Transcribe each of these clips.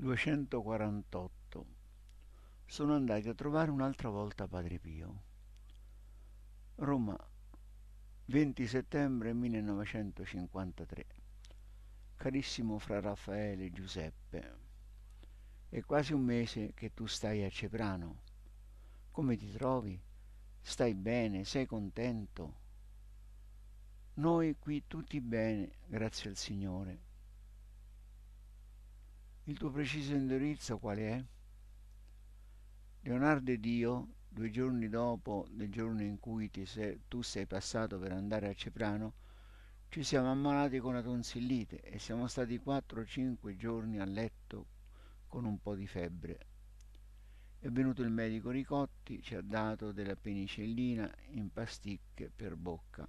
248 sono andati a trovare un'altra volta Padre Pio. Roma, 20 settembre 1953. Carissimo fra Raffaele e Giuseppe, è quasi un mese che tu stai a Ceprano. Come ti trovi? Stai bene? Sei contento? Noi qui tutti bene, grazie al Signore il tuo preciso indirizzo qual è? Leonardo e Dio, due giorni dopo del giorno in cui sei, tu sei passato per andare a Ceprano, ci siamo ammalati con la tonsillite e siamo stati 4-5 giorni a letto con un po' di febbre. È venuto il medico Ricotti, ci ha dato della penicillina in pasticche per bocca.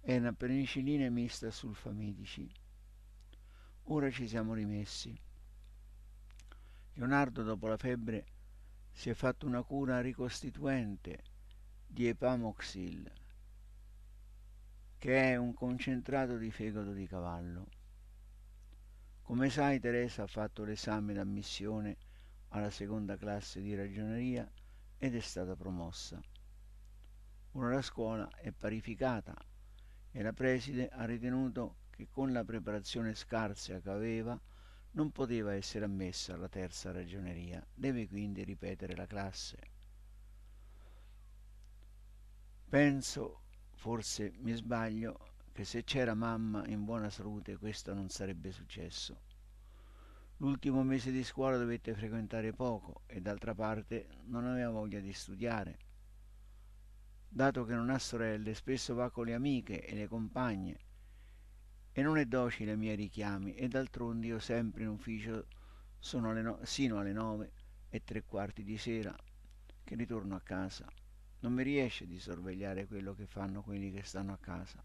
È una penicillina mista sulfamidici Ora ci siamo rimessi. Leonardo, dopo la febbre, si è fatto una cura ricostituente di epamoxil, che è un concentrato di fegato di cavallo. Come sai, Teresa ha fatto l'esame d'ammissione alla seconda classe di ragioneria ed è stata promossa. Ora la scuola è parificata e la preside ha ritenuto che con la preparazione scarsa che aveva non poteva essere ammessa alla terza ragioneria, deve quindi ripetere la classe. Penso, forse mi sbaglio, che se c'era mamma in buona salute questo non sarebbe successo. L'ultimo mese di scuola dovette frequentare poco e d'altra parte non aveva voglia di studiare. Dato che non ha sorelle, spesso va con le amiche e le compagne e non è docile ai miei richiami e d'altronde io sempre in ufficio sono alle no- sino alle nove e tre quarti di sera che ritorno a casa. Non mi riesce di sorvegliare quello che fanno quelli che stanno a casa.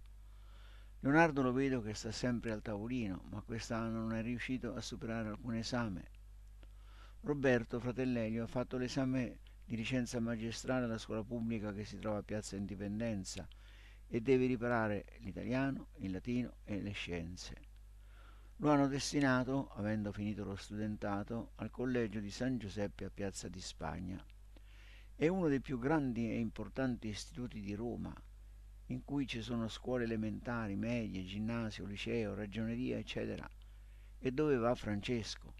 Leonardo lo vedo che sta sempre al tavolino, ma quest'anno non è riuscito a superare alcun esame. Roberto, fratellelio, ha fatto l'esame di licenza magistrale alla scuola pubblica che si trova a Piazza Indipendenza e deve riparare l'italiano, il latino e le scienze. Lo hanno destinato, avendo finito lo studentato, al collegio di San Giuseppe a Piazza di Spagna. È uno dei più grandi e importanti istituti di Roma, in cui ci sono scuole elementari, medie, ginnasio, liceo, ragioneria, eccetera, e dove va Francesco.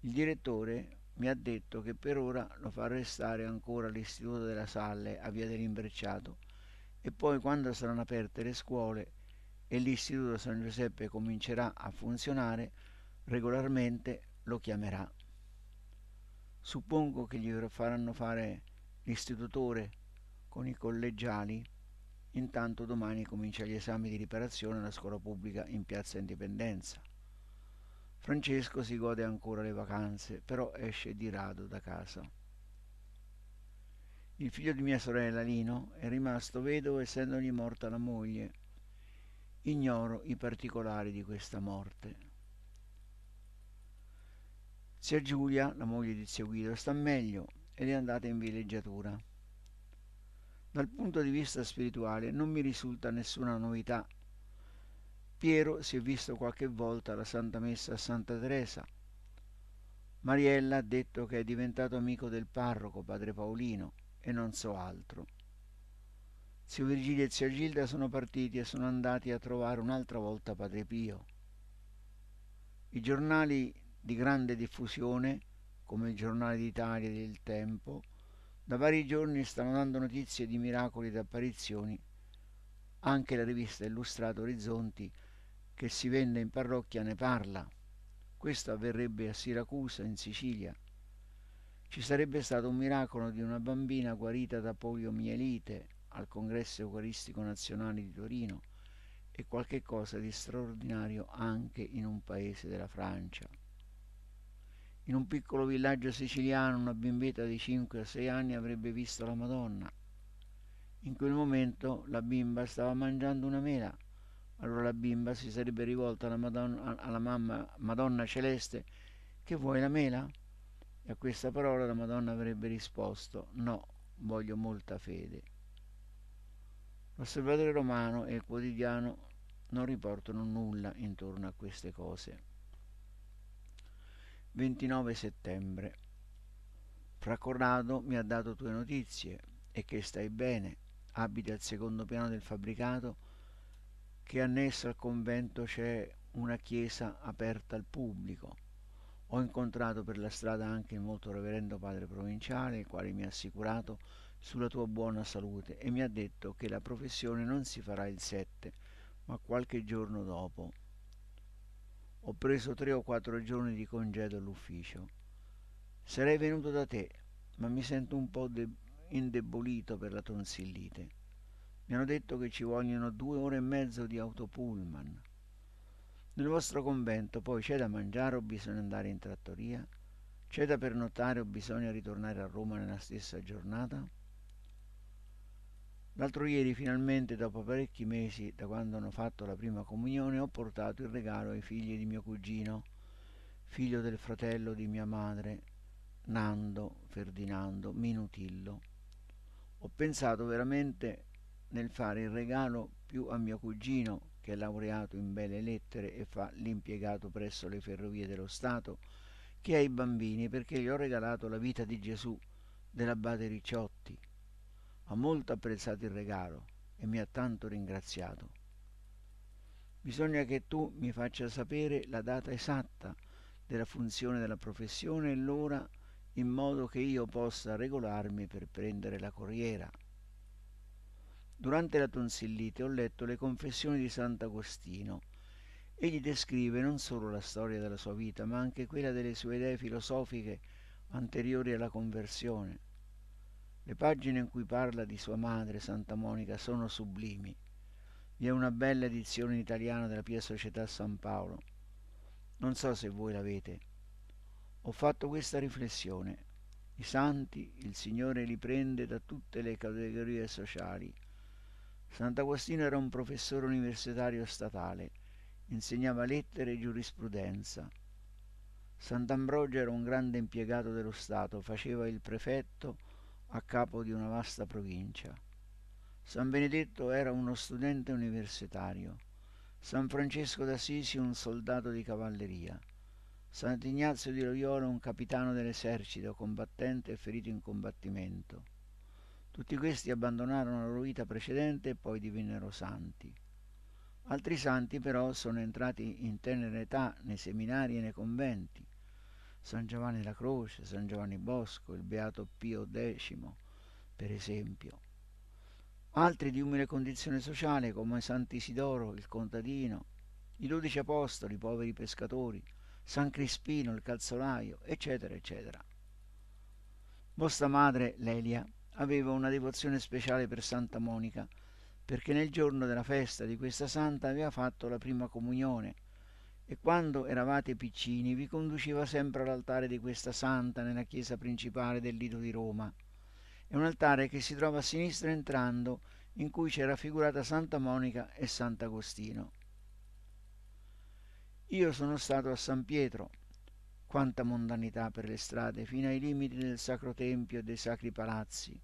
Il direttore mi ha detto che per ora lo fa restare ancora all'Istituto della Salle a Via dell'Imbracciato e poi quando saranno aperte le scuole e l'Istituto San Giuseppe comincerà a funzionare, regolarmente lo chiamerà. Suppongo che gli faranno fare l'istitutore con i collegiali, intanto domani comincia gli esami di riparazione alla scuola pubblica in Piazza Indipendenza. Francesco si gode ancora le vacanze, però esce di rado da casa. Il figlio di mia sorella, Lino, è rimasto vedovo essendogli morta la moglie. Ignoro i particolari di questa morte. Zia Giulia, la moglie di zio Guido, sta meglio ed è andata in villeggiatura. Dal punto di vista spirituale non mi risulta nessuna novità. Piero si è visto qualche volta alla Santa Messa a Santa Teresa. Mariella ha detto che è diventato amico del parroco, padre Paolino e non so altro. Zio Virgilio e zia Gilda sono partiti e sono andati a trovare un'altra volta Padre Pio. I giornali di grande diffusione, come il Giornale d'Italia e Il Tempo, da vari giorni stanno dando notizie di miracoli ed apparizioni. Anche la rivista Illustrato Orizzonti, che si vende in parrocchia, ne parla. Questo avverrebbe a Siracusa, in Sicilia. Ci sarebbe stato un miracolo di una bambina guarita da poliomielite al Congresso Eucaristico Nazionale di Torino e qualche cosa di straordinario anche in un paese della Francia. In un piccolo villaggio siciliano una bimbetta di 5 o 6 anni avrebbe visto la Madonna. In quel momento la bimba stava mangiando una mela. Allora la bimba si sarebbe rivolta alla, Madonna, alla mamma Madonna Celeste, che vuoi la mela? E a questa parola la Madonna avrebbe risposto no, voglio molta fede. L'osservatore romano e il quotidiano non riportano nulla intorno a queste cose. 29 settembre. Fra Corrado mi ha dato tue notizie e che stai bene, abiti al secondo piano del fabbricato, che annesso al convento c'è una chiesa aperta al pubblico ho incontrato per la strada anche il molto reverendo padre provinciale, il quale mi ha assicurato sulla tua buona salute e mi ha detto che la professione non si farà il 7, ma qualche giorno dopo. Ho preso tre o quattro giorni di congedo all'ufficio. Sarei venuto da te, ma mi sento un po' indebolito per la tonsillite. Mi hanno detto che ci vogliono due ore e mezzo di autopullman. Nel vostro convento poi c'è da mangiare o bisogna andare in trattoria? C'è da pernottare o bisogna ritornare a Roma nella stessa giornata? L'altro ieri finalmente, dopo parecchi mesi da quando hanno fatto la prima comunione, ho portato il regalo ai figli di mio cugino, figlio del fratello di mia madre, Nando Ferdinando Minutillo. Ho pensato veramente nel fare il regalo più a mio cugino che è laureato in belle lettere e fa l'impiegato presso le ferrovie dello Stato, che ai bambini perché gli ho regalato la vita di Gesù dell'abbate Ricciotti. Ha molto apprezzato il regalo e mi ha tanto ringraziato. Bisogna che tu mi faccia sapere la data esatta della funzione della professione e l'ora in modo che io possa regolarmi per prendere la corriera. Durante la tonsillite ho letto le confessioni di Sant'Agostino. Egli descrive non solo la storia della sua vita, ma anche quella delle sue idee filosofiche anteriori alla conversione. Le pagine in cui parla di sua madre, Santa Monica, sono sublimi. Vi è una bella edizione in italiano della Pia Società San Paolo. Non so se voi l'avete. Ho fatto questa riflessione. I santi il Signore li prende da tutte le categorie sociali Sant'Agostino era un professore universitario statale, insegnava lettere e giurisprudenza. Sant'Ambrogio era un grande impiegato dello Stato, faceva il prefetto a capo di una vasta provincia. San Benedetto era uno studente universitario. San Francesco d'Assisi un soldato di cavalleria. Sant'Ignazio di Loyola un capitano dell'esercito, combattente e ferito in combattimento. Tutti questi abbandonarono la loro vita precedente e poi divennero santi. Altri santi però sono entrati in tenera età nei seminari e nei conventi. San Giovanni la Croce, San Giovanni Bosco, il Beato Pio X, per esempio. Altri di umile condizione sociale come Sant'Isidoro, il contadino, i dodici apostoli, i poveri pescatori, San Crispino, il calzolaio, eccetera, eccetera. Vostra madre, Lelia, aveva una devozione speciale per Santa Monica, perché nel giorno della festa di questa santa aveva fatto la prima comunione e quando eravate piccini vi conduceva sempre all'altare di questa santa nella chiesa principale del Lido di Roma. È un altare che si trova a sinistra entrando in cui c'è raffigurata Santa Monica e Sant'Agostino. Io sono stato a San Pietro, quanta mondanità per le strade, fino ai limiti del sacro tempio e dei sacri palazzi.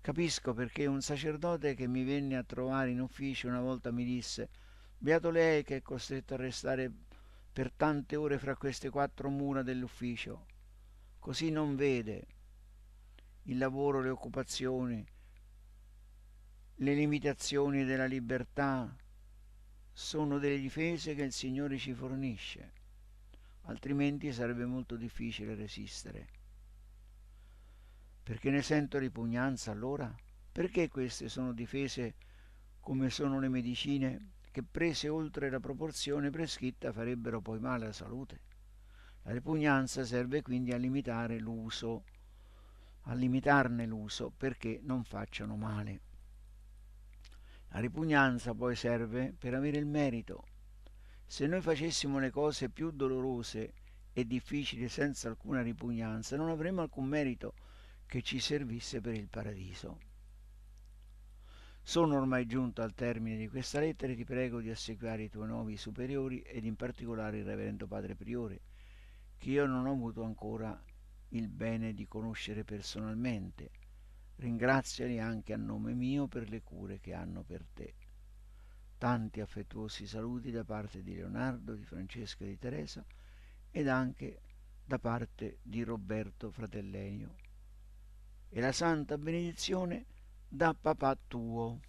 Capisco perché un sacerdote che mi venne a trovare in ufficio una volta mi disse Beato lei che è costretto a restare per tante ore fra queste quattro mura dell'ufficio. Così non vede il lavoro, le occupazioni, le limitazioni della libertà sono delle difese che il Signore ci fornisce altrimenti sarebbe molto difficile resistere. Perché ne sento ripugnanza allora? Perché queste sono difese come sono le medicine che prese oltre la proporzione prescritta farebbero poi male alla salute? La ripugnanza serve quindi a limitare l'uso, a limitarne l'uso perché non facciano male. La ripugnanza poi serve per avere il merito, se noi facessimo le cose più dolorose e difficili senza alcuna ripugnanza, non avremmo alcun merito che ci servisse per il paradiso. Sono ormai giunto al termine di questa lettera e ti prego di ossequiare i tuoi nuovi superiori ed in particolare il Reverendo Padre Priore, che io non ho avuto ancora il bene di conoscere personalmente. Ringraziali anche a nome mio per le cure che hanno per te tanti affettuosi saluti da parte di Leonardo, di Francesca e di Teresa ed anche da parte di Roberto Fratellenio. E la santa benedizione da papà tuo.